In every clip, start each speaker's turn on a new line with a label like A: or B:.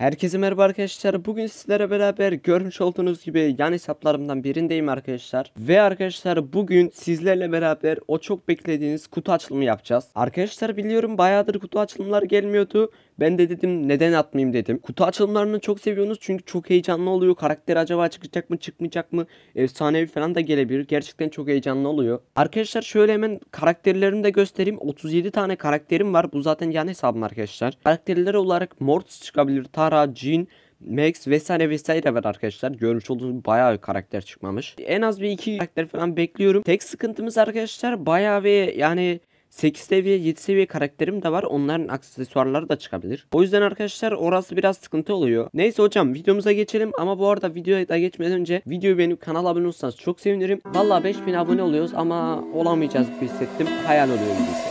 A: Herkese merhaba arkadaşlar. Bugün sizlere beraber görmüş olduğunuz gibi yan hesaplarımdan birindeyim arkadaşlar. Ve arkadaşlar bugün sizlerle beraber o çok beklediğiniz kutu açılımı yapacağız. Arkadaşlar biliyorum bayağıdır kutu açılımları gelmiyordu. Ben de dedim neden atmayayım dedim. Kutu açılımlarını çok seviyorsunuz çünkü çok heyecanlı oluyor. Karakter acaba çıkacak mı çıkmayacak mı? Efsanevi falan da gelebilir. Gerçekten çok heyecanlı oluyor. Arkadaşlar şöyle hemen karakterlerimi de göstereyim. 37 tane karakterim var. Bu zaten yan hesabım arkadaşlar. Karakterler olarak Mortis çıkabilir. Tar Sara, Jean, Max vesaire vesaire var arkadaşlar. Görmüş olduğunuz bayağı bir karakter çıkmamış. En az bir iki karakter falan bekliyorum. Tek sıkıntımız arkadaşlar bayağı ve yani 8 seviye 7 seviye karakterim de var onların aksesuarları da çıkabilir. O yüzden arkadaşlar orası biraz sıkıntı oluyor. Neyse hocam videomuza geçelim ama bu arada videoya da geçmeden önce videoyu beğenip kanala abone olursanız çok sevinirim. Valla 5000 abone oluyoruz ama olamayacağız gibi hissettim. Hayal oluyor gibisi.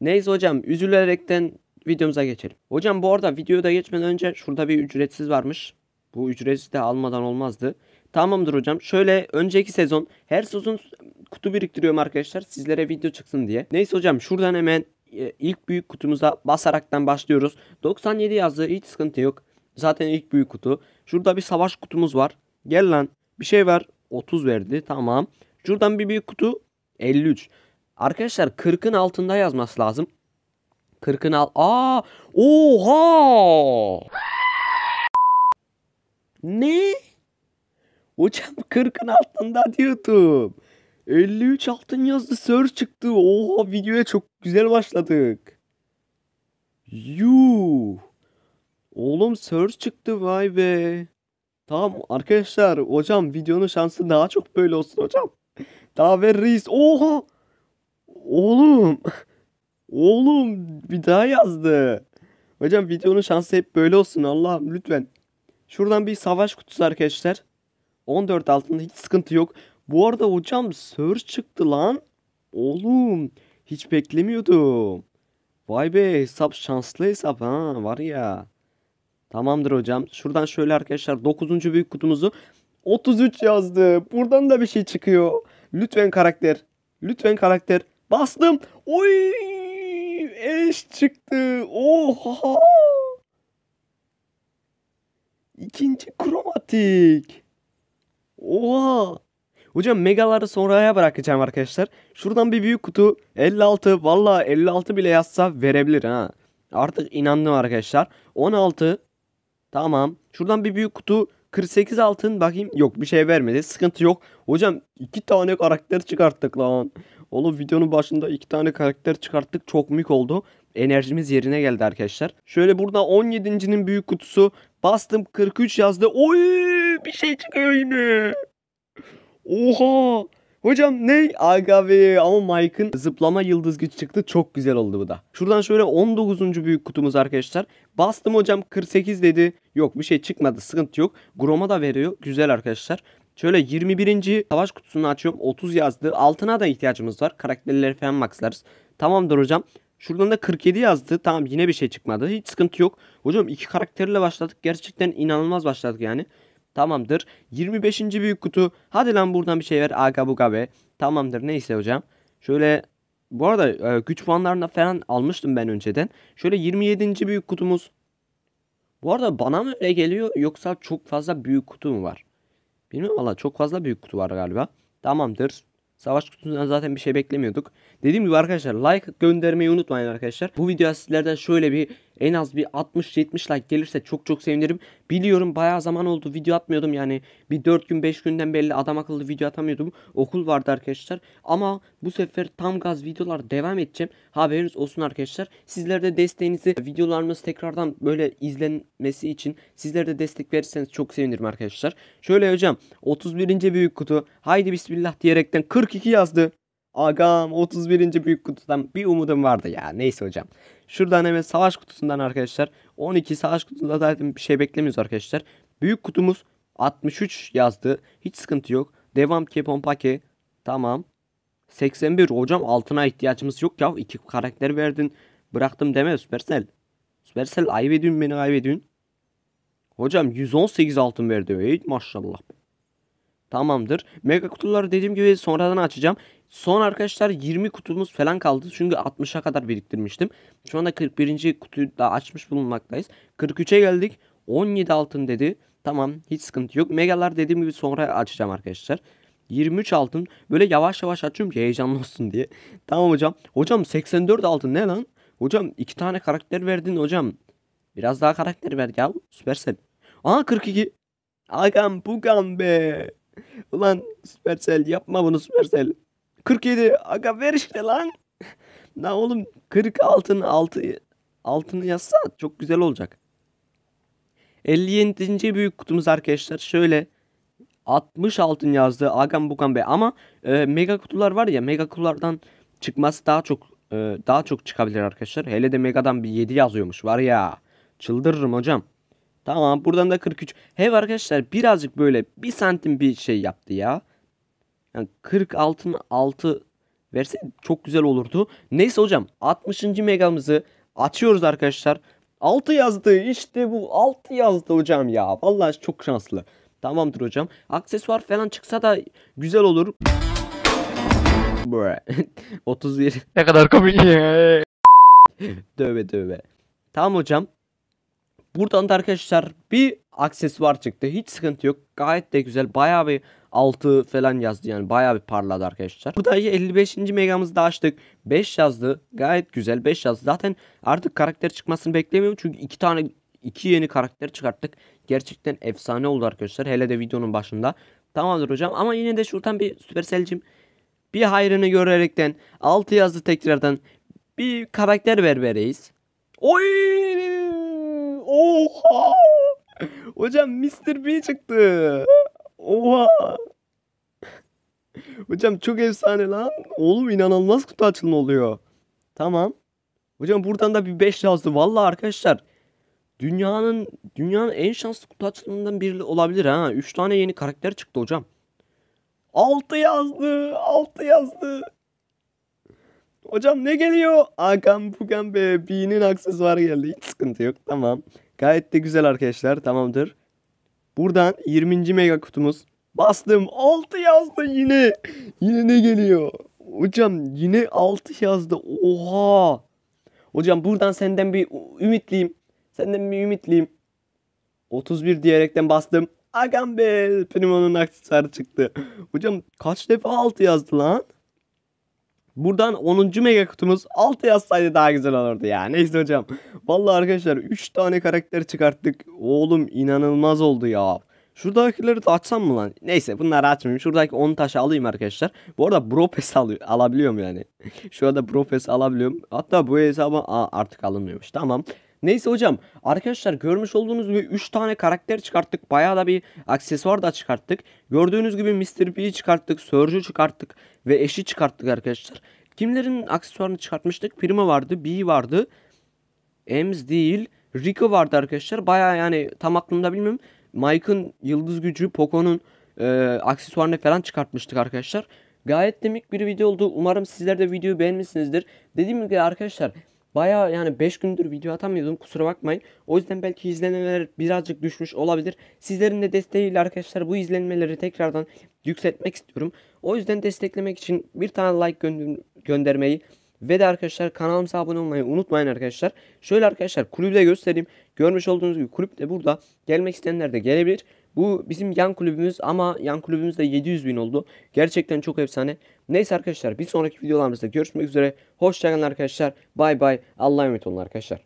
A: Neyse hocam üzülerekten videomuza geçelim. Hocam bu arada videoda geçmeden önce şurada bir ücretsiz varmış. Bu ücretsiz de almadan olmazdı. Tamamdır hocam. Şöyle önceki sezon her sezon kutu biriktiriyorum arkadaşlar sizlere video çıksın diye. Neyse hocam şuradan hemen e, ilk büyük kutumuza basaraktan başlıyoruz. 97 yazdı hiç sıkıntı yok. Zaten ilk büyük kutu. Şurada bir savaş kutumuz var. Gel lan bir şey var. 30 verdi tamam. Şuradan bir büyük kutu 53. Arkadaşlar 40'ın altında yazması lazım. Kırkın al. Aa! Oha! ne? Hocam 40'ın altında YouTube. 53 altın yazdı search çıktı. Oha videoya çok güzel başladık. Yuu. Oğlum search çıktı vay be. Tamam arkadaşlar hocam videonun şansı daha çok böyle olsun hocam. Daver Reis. Oha. Oğlum. Oğlum bir daha yazdı. Hocam videonun şansı hep böyle olsun Allah'ım lütfen. Şuradan bir savaş kutusu arkadaşlar. 14 altında hiç sıkıntı yok. Bu arada hocam Surge çıktı lan. Oğlum hiç beklemiyordum. Vay be hesap şanslı hesap ha var ya. Tamamdır hocam. Şuradan şöyle arkadaşlar 9. büyük kutumuzu 33 yazdı. Buradan da bir şey çıkıyor. Lütfen karakter. Lütfen karakter. Bastım. Oy! eş çıktı. Oha. İkinci kromatik. Oha. Hocam megaları sonraya bırakacağım arkadaşlar. Şuradan bir büyük kutu 56 valla 56 bile yazsa verebilir ha. Artık inandım arkadaşlar. 16 tamam. Şuradan bir büyük kutu 48 altın bakayım. Yok bir şey vermedi. Sıkıntı yok. Hocam iki tane karakter çıkarttık lan. Oğlum videonun başında iki tane karakter çıkarttık. Çok mik oldu. Enerjimiz yerine geldi arkadaşlar. Şöyle burada 17.'nin büyük kutusu. Bastım 43 yazdı. Oy bir şey çıkıyor yine. Oha. Hocam ne? AKV ama Mike'ın zıplama yıldız güç çıktı. Çok güzel oldu bu da. Şuradan şöyle 19. büyük kutumuz arkadaşlar. Bastım hocam 48 dedi. Yok bir şey çıkmadı sıkıntı yok. Groma da veriyor. Güzel arkadaşlar. Şöyle 21. savaş kutusunu açıyorum. 30 yazdı. Altına da ihtiyacımız var. Karakterleri falan maxlarız. Tamamdır hocam. Şuradan da 47 yazdı. Tamam yine bir şey çıkmadı. Hiç sıkıntı yok. Hocam iki karakterle başladık. Gerçekten inanılmaz başladık yani. Tamamdır. 25. büyük kutu. Hadi lan buradan bir şey ver. bu Akabukabe. Tamamdır neyse hocam. Şöyle bu arada e, güç puanlarına falan almıştım ben önceden. Şöyle 27. büyük kutumuz. Bu arada bana mı öyle geliyor yoksa çok fazla büyük kutu mu var? Bilmiyorum valla çok fazla büyük kutu var galiba. Tamamdır. Savaş kutusundan zaten bir şey beklemiyorduk. Dediğim gibi arkadaşlar like göndermeyi unutmayın arkadaşlar. Bu videoya sizlerden şöyle bir en az bir 60-70 like gelirse çok çok sevinirim. Biliyorum bayağı zaman oldu video atmıyordum yani bir 4 gün 5 günden belli adam akıllı video atamıyordum. Okul vardı arkadaşlar ama bu sefer tam gaz videolar devam edeceğim. Haberiniz olsun arkadaşlar. Sizler de desteğinizi videolarımız tekrardan böyle izlenmesi için sizler de destek verirseniz çok sevinirim arkadaşlar. Şöyle hocam 31. büyük kutu haydi bismillah diyerekten 42 yazdı. Agam 31. büyük kutudan bir umudum vardı ya. Neyse hocam. Şuradan hemen savaş kutusundan arkadaşlar. 12 savaş kutusunda zaten bir şey beklemiyoruz arkadaşlar. Büyük kutumuz 63 yazdı. Hiç sıkıntı yok. Devam ki pompake. Tamam. 81 hocam altına ihtiyacımız yok ya. iki karakter verdin. Bıraktım deme Süpersel. Süpersel ayıp ediyorsun beni ayıp ediyorsun. Hocam 118 altın verdi. Hey maşallah. Tamamdır. Mega kutuları dediğim gibi sonradan açacağım. Son arkadaşlar 20 kutumuz falan kaldı. Çünkü 60'a kadar biriktirmiştim. Şu anda 41. kutuyu da açmış bulunmaktayız. 43'e geldik. 17 altın dedi. Tamam hiç sıkıntı yok. Megalar dediğim gibi sonra açacağım arkadaşlar. 23 altın. Böyle yavaş yavaş açıyorum ki heyecanlı olsun diye. Tamam hocam. Hocam 84 altın ne lan? Hocam iki tane karakter verdin hocam. Biraz daha karakter ver ya. Süpersel. Aa 42. Agam bugam be. Ulan Supercell yapma bunu Supercell. 47 aga ver işte lan. Na oğlum 46'ın 6 altını yazsa çok güzel olacak. 57. büyük kutumuz arkadaşlar şöyle 60 altın yazdı Agam Bukan Bey ama e, mega kutular var ya mega kutulardan çıkması daha çok e, daha çok çıkabilir arkadaşlar. Hele de megadan bir 7 yazıyormuş var ya. Çıldırırım hocam. Tamam buradan da 43. Hey arkadaşlar birazcık böyle bir santim bir şey yaptı ya. Yani 46'nın 6 verse çok güzel olurdu. Neyse hocam 60. megamızı açıyoruz arkadaşlar. 6 yazdı işte bu 6 yazdı hocam ya. Vallahi çok şanslı. Tamamdır hocam. Aksesuar falan çıksa da güzel olur. 31. Ne kadar komik. Döve döve. Tamam hocam. Buradan da arkadaşlar bir aksesuar çıktı. Hiç sıkıntı yok. Gayet de güzel. Bayağı bir altı falan yazdı yani bayağı bir parladı arkadaşlar. Burada 55. megamızı da açtık. 5 yazdı. Gayet güzel 5 yazdı. Zaten artık karakter çıkmasını beklemiyorum. Çünkü iki tane iki yeni karakter çıkarttık. Gerçekten efsane oldu arkadaşlar. Hele de videonun başında. Tamamdır hocam ama yine de şuradan bir Supercell'cim bir hayrını görerekten 6 yazdı tekrardan bir karakter ver vereyiz. Oy! Hocam Mr. B çıktı. Oha. Hocam çok efsane lan. Oğlum inanılmaz kutu açılma oluyor. Tamam. Hocam buradan da bir 5 yazdı. Valla arkadaşlar. Dünyanın dünyanın en şanslı kutu açılımından biri olabilir ha. 3 tane yeni karakter çıktı hocam. 6 yazdı. 6 yazdı. Hocam ne geliyor? Agam bugam be. B'nin aksesuarı geldi. Hiç sıkıntı yok. Tamam. Gayet de güzel arkadaşlar tamamdır. Buradan 20. mega kutumuz. Bastım 6 yazdı yine. Yine ne geliyor? Hocam yine 6 yazdı. Oha. Hocam buradan senden bir ümitliyim. Senden bir ümitliyim. 31 diyerekten bastım. Agam be. Primo'nun aksesuarı çıktı. Hocam kaç defa 6 yazdı lan? Buradan 10. mega kutumuz 6 yazsaydı daha güzel olurdu ya. Neyse hocam. Vallahi arkadaşlar 3 tane karakter çıkarttık. Oğlum inanılmaz oldu ya. Şuradakileri de açsam mı lan? Neyse bunları açmayayım. Şuradaki 10 taşı alayım arkadaşlar. Bu arada bro pes al alabiliyorum yani. Şu anda bro pes alabiliyorum. Hatta bu hesabı Aa, artık alınmıyormuş. Tamam. Neyse hocam arkadaşlar görmüş olduğunuz gibi 3 tane karakter çıkarttık. Bayağı da bir aksesuar da çıkarttık. Gördüğünüz gibi Mr. P'yi çıkarttık. Surge'u çıkarttık. Ve eşi çıkarttık arkadaşlar. Kimlerin aksesuarını çıkartmıştık? Prima vardı. B vardı. Ems değil. Rico vardı arkadaşlar. Bayağı yani tam aklımda bilmiyorum. Mike'ın yıldız gücü, Poco'nun e, aksesuarını falan çıkartmıştık arkadaşlar. Gayet demik bir video oldu. Umarım sizler de videoyu beğenmişsinizdir. Dediğim gibi arkadaşlar Baya yani 5 gündür video atamıyordum kusura bakmayın. O yüzden belki izlenmeler birazcık düşmüş olabilir. Sizlerin de desteğiyle arkadaşlar bu izlenmeleri tekrardan yükseltmek istiyorum. O yüzden desteklemek için bir tane like gö göndermeyi ve de arkadaşlar kanalımıza abone olmayı unutmayın arkadaşlar. Şöyle arkadaşlar kulübü de göstereyim. Görmüş olduğunuz gibi kulüp de burada. Gelmek isteyenler de gelebilir. Bu bizim yan kulübümüz ama yan kulübümüz de 700 bin oldu. Gerçekten çok efsane. Neyse arkadaşlar bir sonraki videolarımızda görüşmek üzere. Hoşçakalın arkadaşlar. Bay bay. Allah'a emanet olun arkadaşlar.